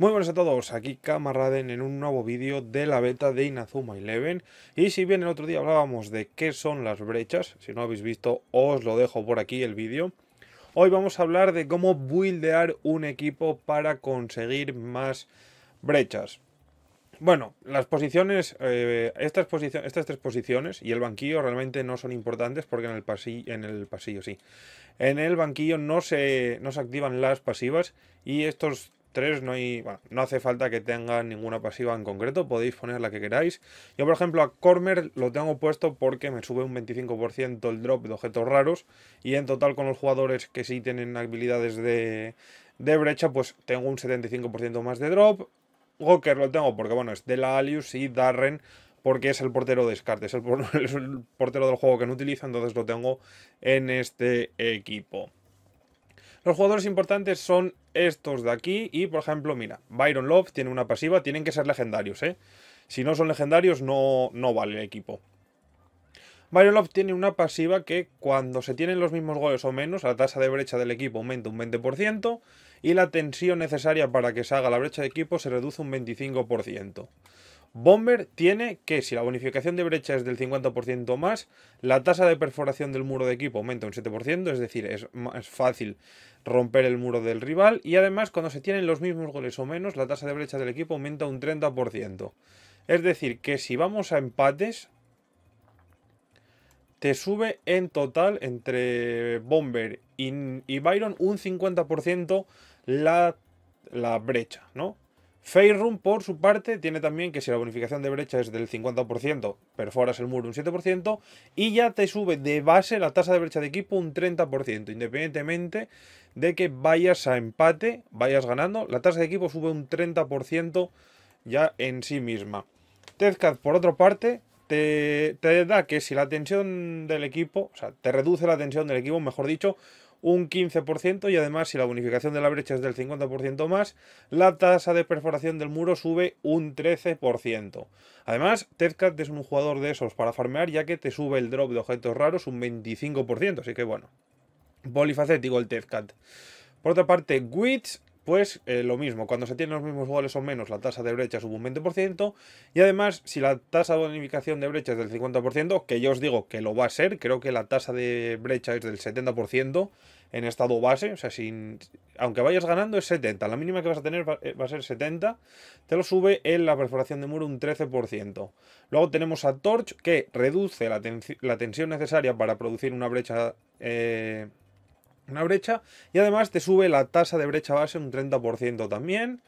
Muy buenas a todos, aquí Camaraden en un nuevo vídeo de la beta de Inazuma Eleven y si bien el otro día hablábamos de qué son las brechas, si no habéis visto os lo dejo por aquí el vídeo, hoy vamos a hablar de cómo buildear un equipo para conseguir más brechas. Bueno, las posiciones, eh, estas, tres posiciones y el banquillo realmente no son importantes porque en el, pasillo, en el pasillo sí. En el banquillo no se activan las pasivas y estos tres no no hace falta que tenga ninguna pasiva en concreto, podéis poner la que queráis. Yo, por ejemplo, a Cormer lo tengo puesto porque me sube un 25% el drop de objetos raros y en total con los jugadores que sí tienen habilidades de, brecha, pues tengo un 75% más de drop. Walker lo tengo porque, bueno, es de la Alius y Darren porque es el portero de descarte, es el, es el portero del juego que no utiliza, entonces lo tengo en este equipo. Los jugadores importantes son estos de aquí y, por ejemplo, mira, Byron Love tiene una pasiva, tienen que ser legendarios, ¿eh? Si no son legendarios no, no vale el equipo. Byron Love tiene una pasiva que cuando se tienen los mismos goles o menos, la tasa de brecha del equipo aumenta un 20% y la tensión necesaria para que se haga la brecha de equipo se reduce un 25%. Bomber tiene que, si la bonificación de brecha es del 50% más, la tasa de perforación del muro de equipo aumenta un 7%, es decir, es más fácil romper el muro del rival. Y además, cuando se tienen los mismos goles o menos, la tasa de brecha del equipo aumenta un 30%. Es decir, que si vamos a empates, te sube en total entre Bomber y, Byron un 50% la, la brecha, ¿no? Fairroom, por su parte, tiene también que si la bonificación de brecha es del 50%, perforas el muro un 7% y ya te sube de base la tasa de brecha de equipo un 30%, independientemente de que vayas a empate, vayas ganando, la tasa de equipo sube un 30% ya en sí misma. Tezcat, por otra parte, te, da que si la tensión del equipo, o sea, te reduce la tensión del equipo, mejor dicho, un 15% y además si la bonificación de la brecha es del 50% más, la tasa de perforación del muro sube un 13%. Además, Tedcat es un jugador de esos para farmear ya que te sube el drop de objetos raros un 25%, así que bueno, polifacético el Tezcat. Por otra parte, Wits pues eh, lo mismo, cuando se tienen los mismos goles o menos, la tasa de brecha sube un 20%. Y además, si la tasa de bonificación de brecha es del 50%, que yo os digo que lo va a ser, creo que la tasa de brecha es del 70% en estado base, o sea, sin, aunque vayas ganando es 70, la mínima que vas a tener va, eh, a ser 70, te lo sube en la perforación de muro un 13%. Luego tenemos a Torch, que reduce la, tensión necesaria para producir una brecha... Eh, una brecha y además te sube la tasa de brecha base un 30% también.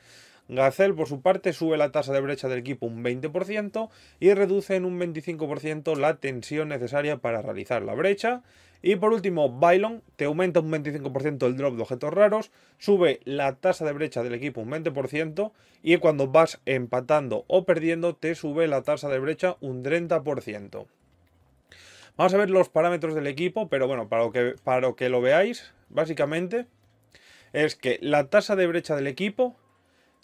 Gacel, por su parte, sube la tasa de brecha del equipo un 20% y reduce en un 25% la tensión necesaria para realizar la brecha. Y por último, Bylon te aumenta un 25% el drop de objetos raros, sube la tasa de brecha del equipo un 20% y cuando vas empatando o perdiendo te sube la tasa de brecha un 30%. Vamos a ver los parámetros del equipo, pero bueno, para que, para lo, que lo veáis, básicamente, es que la tasa de brecha del equipo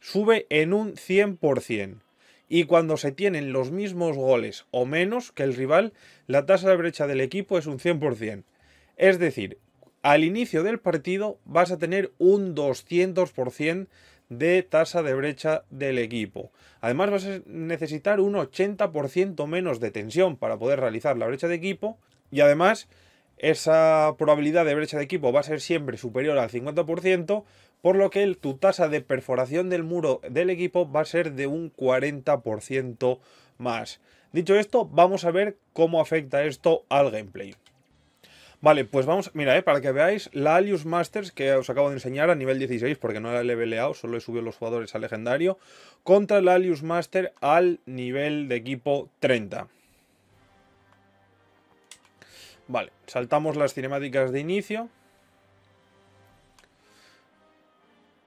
sube en un 100%. Y cuando se tienen los mismos goles o menos que el rival, la tasa de brecha del equipo es un 100%. Es decir, al inicio del partido vas a tener un 200% de tasa de brecha del equipo. Además vas a necesitar un 80% menos de tensión para poder realizar la brecha de equipo y además esa probabilidad de brecha de equipo va a ser siempre superior al 50%, por lo que tu tasa de perforación del muro del equipo va a ser de un 40% más. Dicho esto, vamos a ver cómo afecta esto al gameplay. Vale, pues vamos, mira, eh, para que veáis la Alius Masters que os acabo de enseñar a nivel 16, porque no la he leveleado, solo he subido los jugadores al legendario, contra la Alius Master al nivel de equipo 30. Vale, saltamos las cinemáticas de inicio.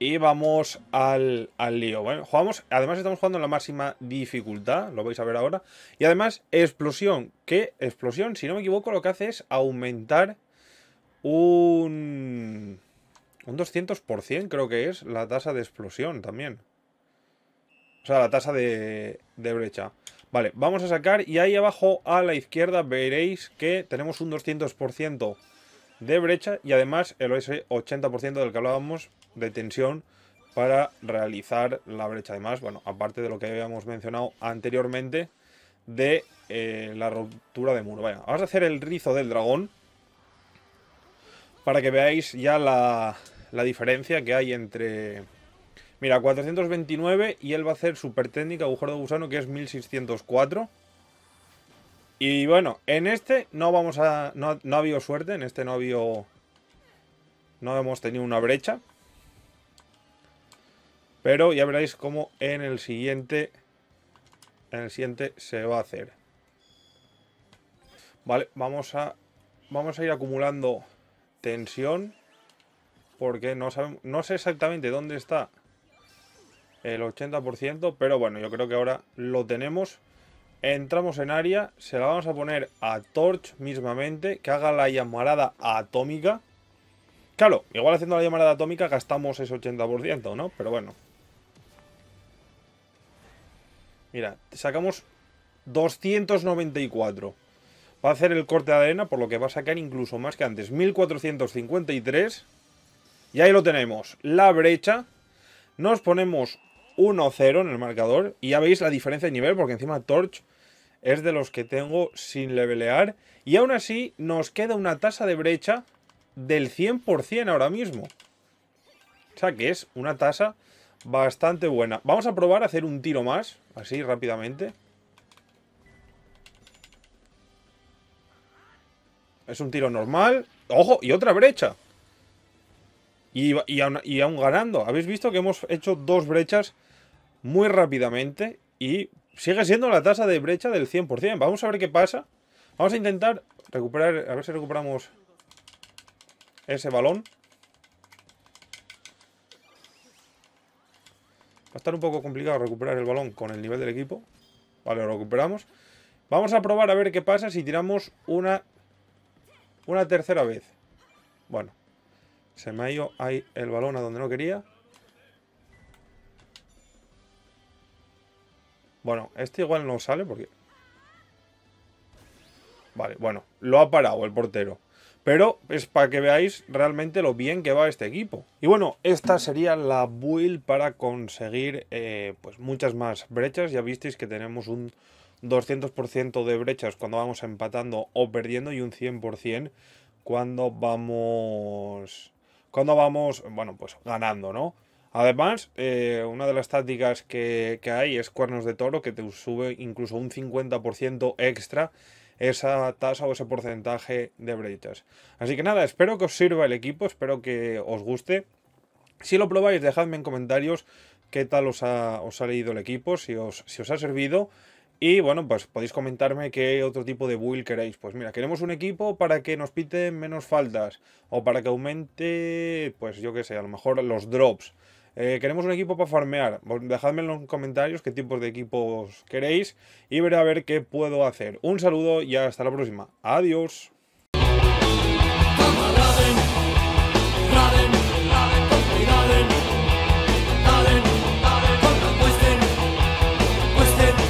Y vamos al, lío. Bueno, jugamos, además estamos jugando en la máxima dificultad, lo vais a ver ahora. Y además, explosión. ¿Qué explosión? Si no me equivoco, lo que hace es aumentar un... Un 200% creo que es la tasa de explosión también. O sea, la tasa de, de brecha. Vale, vamos a sacar y ahí abajo a la izquierda veréis que tenemos un 200% de brecha y además el 80% e del que hablábamos de tensión para realizar la brecha. Además, bueno, aparte de lo que habíamos mencionado anteriormente de eh, la ruptura de muro. Vaya, vamos a hacer el rizo del dragón para que veáis ya la, la diferencia que hay entre... Mira, 429 y él va a hacer super técnica agujero de gusano que es 1604. Y bueno, en este no vamos a. No, ha habido suerte, en este no ha habido. No hemos tenido una brecha. Pero ya veréis cómo en el siguiente. En el siguiente se va a hacer. Vale, vamos a. Vamos a ir acumulando tensión. Porque no sabemos. No sé exactamente dónde está el 80%. Pero bueno, yo creo que ahora lo tenemos. Entramos en área, se la vamos a poner a Torch mismamente, que haga la llamarada atómica. Claro, igual haciendo la llamarada atómica gastamos ese 80%, ¿no? Pero bueno. Mira, sacamos 294. Va a hacer el corte de arena, por lo que va a sacar incluso más que antes. 1453. Y ahí lo tenemos. La brecha. Nos ponemos 1-0 en el marcador. Y ya veis la diferencia de nivel, porque encima Torch es de los que tengo sin levelear. Y aún así nos queda una tasa de brecha del 100% ahora mismo. O sea que es una tasa bastante buena. Vamos a probar a hacer un tiro más, así rápidamente. Es un tiro normal. ¡Ojo! Y otra brecha. Y, y aún ganando. Habéis visto que hemos hecho dos brechas muy rápidamente y sigue siendo la tasa de brecha del 100%. Vamos a ver qué pasa. Vamos a intentar recuperar, a ver si recuperamos ese balón. Va a estar un poco complicado recuperar el balón con el nivel del equipo. Vale, lo recuperamos. Vamos a probar a ver qué pasa si tiramos una, una tercera vez. Bueno, se me ha ido ahí el balón a donde no quería. Bueno, este igual no sale porque... Vale, bueno, lo ha parado el portero. Pero es para que veáis realmente lo bien que va este equipo. Y bueno, esta sería la build para conseguir eh, pues muchas más brechas. Ya visteis que tenemos un 200% de brechas cuando vamos empatando o perdiendo y un 100% cuando vamos... Cuando vamos, bueno, pues ganando, ¿no? Además, eh, una de las tácticas que, hay es cuernos de toro, que te sube incluso un 50% extra esa tasa o ese porcentaje de brechas. Así que nada, espero que os sirva el equipo, espero que os guste. Si lo probáis, dejadme en comentarios qué tal os ha, leído el equipo, si os, si os ha servido. Y bueno, pues podéis comentarme qué otro tipo de build queréis. Pues mira, queremos un equipo para que nos piten menos faltas o para que aumente, pues yo qué sé, a lo mejor los drops. Eh, queremos un equipo para farmear. Dejadme en los comentarios qué tipos de equipos queréis y veré a ver qué puedo hacer. Un saludo y hasta la próxima. Adiós.